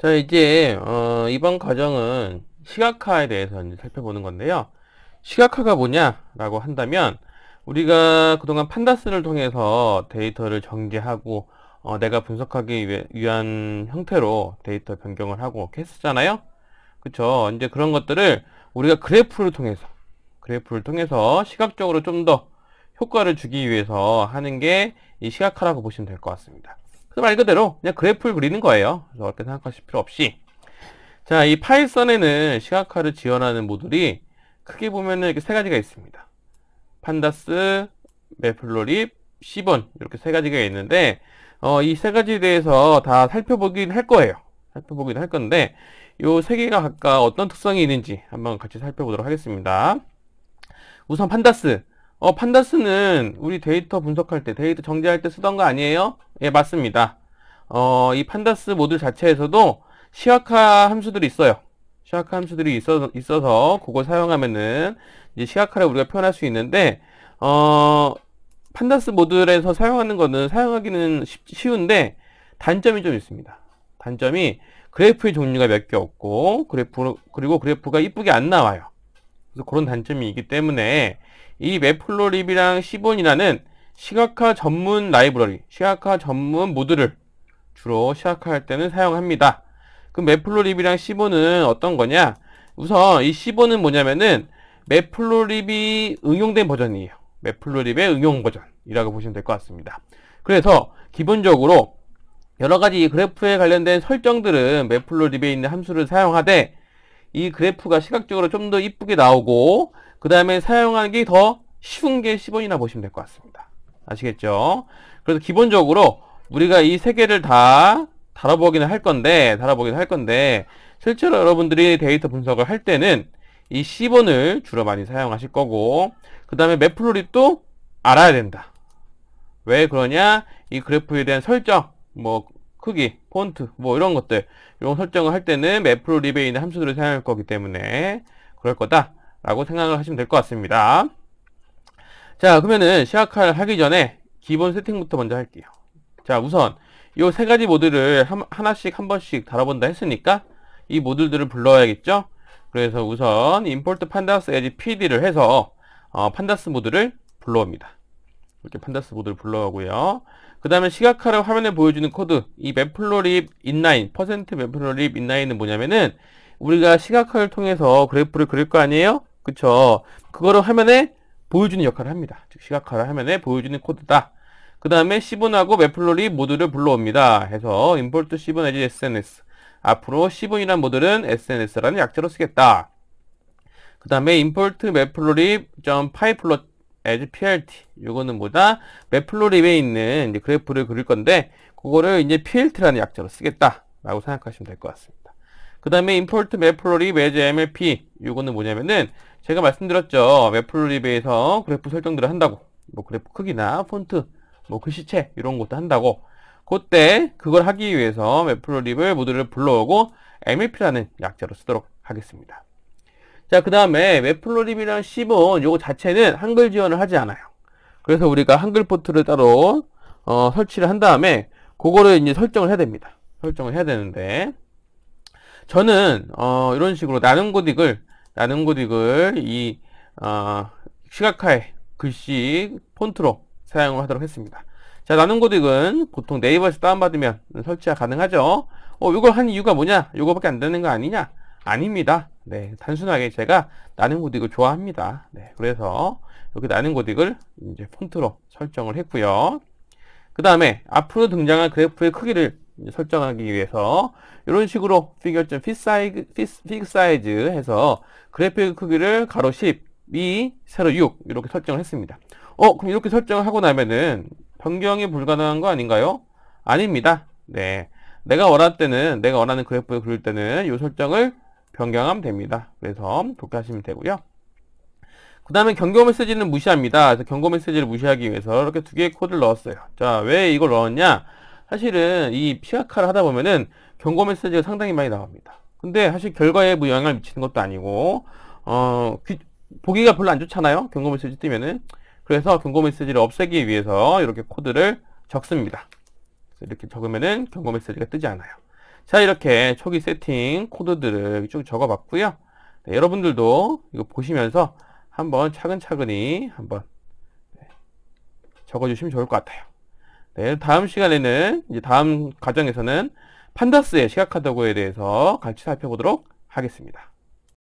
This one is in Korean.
자 이제 어, 이번 과정은 시각화에 대해서 이제 살펴보는 건데요 시각화가 뭐냐 라고 한다면 우리가 그동안 판다스를 통해서 데이터를 정제하고 어, 내가 분석하기 위한 형태로 데이터 변경을 하고 했었잖아요 그쵸 이제 그런 것들을 우리가 그래프를 통해서 그래프를 통해서 시각적으로 좀 더 효과를 주기 위해서 하는 게 이 시각화라고 보시면 될 것 같습니다 그 말 그대로 그냥 그래프를 그리는 거예요. 그래 어렵게 생각하실 필요 없이. 자, 이 파이썬에는 시각화를 지원하는 모듈이 크게 보면은 이렇게 세 가지가 있습니다. 판다스, 맵플로립 시본 이렇게 세 가지가 있는데 어, 이 세 가지에 대해서 다 살펴보긴 할 거예요. 살펴보긴 할 건데 이 세 개가 각각 어떤 특성이 있는지 한번 같이 살펴보도록 하겠습니다. 우선 판다스 어, 판다스는 우리 데이터 분석할 때, 데이터 정제할 때 쓰던 거 아니에요? 예, 맞습니다. 어, 이 판다스 모듈 자체에서도 시각화 함수들이 있어요. 시각화 함수들이 있어서, 있어서 그걸 사용하면은 이제 시각화를 우리가 표현할 수 있는데, 어, 판다스 모듈에서 사용하는 거는 사용하기는 쉬운데 단점이 좀 있습니다. 단점이 그래프의 종류가 몇 개 없고 그래프 그리고 그래프가 이쁘게 안 나와요. 그래서 그런 단점이 있기 때문에 이 맵플로립이랑 시본이라는 시각화 전문 라이브러리, 시각화 전문 모드를 주로 시각화할 때는 사용합니다. 그럼 맵플로립이랑 시본은 어떤 거냐? 우선 이 시본은 뭐냐면은 맵플로립이 응용된 버전이에요. 맵플로립의 응용 버전이라고 보시면 될 것 같습니다. 그래서 기본적으로 여러 가지 그래프에 관련된 설정들은 맵플로립에 있는 함수를 사용하되 이 그래프가 시각적으로 좀 더 이쁘게 나오고 그 다음에 사용하는 게더 쉬운 게 10원이나 보시면 될 것 같습니다. 아시겠죠? 그래서 기본적으로 우리가 이 세 개를 다 다뤄보기는 할 건데 다뤄보기는 할 건데 실제로 여러분들이 데이터 분석을 할 때는 이 10원을 주로 많이 사용하실 거고 그 다음에 맵플로립도 알아야 된다. 왜 그러냐? 이 그래프에 대한 설정 뭐 크기, 폰트 뭐 이런 것들 이런 설정을 할 때는 매프로 리베인의 함수들을 사용할 거기 때문에 그럴 거다라고 생각을 하시면 될 것 같습니다. 자 그러면은 시작화 하기 전에 기본 세팅부터 먼저 할게요. 자 우선 이 세 가지 모드를 하나씩 한 번씩 다뤄본다 했으니까 이 모듈들을 불러야겠죠? 그래서 우선 import pandas as pd를 해서 어, pandas 모드를 불러옵니다. 이렇게 판다스 모드를 불러가고요. 그 다음에 시각화를 화면에 보여주는 코드 이 맵플로립 인라인 퍼센트 맵플로립 인라인은 뭐냐면은 우리가 시각화를 통해서 그래프를 그릴 거 아니에요? 그쵸? 그거를 화면에 보여주는 역할을 합니다. 즉 시각화를 화면에 보여주는 코드다. 그 다음에 시분하고 맵플로립 모드를 불러옵니다. 해서 import 시분 as SNS 앞으로 시분이란 모드는 SNS라는 약자로 쓰겠다. 그 다음에 import 맵플로립 p y 플 l as plt 이거는 뭐다? 매플로립에 있는 이제 그래프를 그릴 건데 그거를 이제 plt라는 약자로 쓰겠다라고 생각하시면 될 것 같습니다. 그 다음에 import m a t p l o t i b as mlp 이거는 뭐냐면은 제가 말씀드렸죠. 매플로립에서 그래프 설정들을 한다고 뭐 그래프 크기나 폰트 뭐 글씨체 이런 것도 한다고 그때 그걸 하기 위해서 매플로립을 모두를 불러오고 MLP라는 약자로 쓰도록 하겠습니다. 자, 그 다음에 웹플로립이랑 C1 요거 자체는 한글 지원을 하지 않아요. 그래서 우리가 한글 포트를 따로 어, 설치를 한 다음에 그거를 이제 설정을 해야 됩니다. 설정을 해야 되는데 저는 어, 이런 식으로 나눔 고딕을 나눔 고딕을 이 어, 시각화의 글씨 폰트로 사용을 하도록 했습니다. 자, 나눔 고딕은 보통 네이버에서 다운받으면 설치가 가능하죠. 어, 이걸 한 이유가 뭐냐? 이거밖에 안 되는 거 아니냐? 아닙니다. 네, 단순하게 제가 나는 고딕을 좋아합니다. 네, 그래서 여기 나는 고딕을 이제 폰트로 설정을 했고요. 그 다음에 앞으로 등장한 그래프의 크기를 설정하기 위해서 이런 식으로 figure.fit size, fit size 해서 그래프의 크기를 가로 10, 이 세로 6 이렇게 설정을 했습니다. 어, 그럼 이렇게 설정을 하고 나면은 변경이 불가능한 거 아닌가요? 아닙니다. 네. 내가 원할 때는, 내가 원하는 그래프를 그릴 때는 이 설정을 변경하면 됩니다. 그래서 그렇게 하시면 되고요. 그 다음에 경고 메시지는 무시합니다. 그래서 경고 메시지를 무시하기 위해서 이렇게 두 개의 코드를 넣었어요. 자, 왜 이걸 넣었냐? 사실은 이 피아카를 하다 보면은 경고 메시지가 상당히 많이 나옵니다. 근데 사실 결과에 영향을 미치는 것도 아니고, 어, 귀, 보기가 별로 안 좋잖아요. 경고 메시지 뜨면은. 그래서 경고 메시지를 없애기 위해서 이렇게 코드를 적습니다. 이렇게 적으면은 경고 메시지가 뜨지 않아요. 자 이렇게 초기 세팅 코드들을 쭉 적어봤고요 네, 여러분들도 이거 보시면서 한번 차근차근히 한번 네, 적어주시면 좋을 것 같아요 네, 다음 시간에는 이제 다음 과정에서는 판다스의 시각화도구에 대해서 같이 살펴보도록 하겠습니다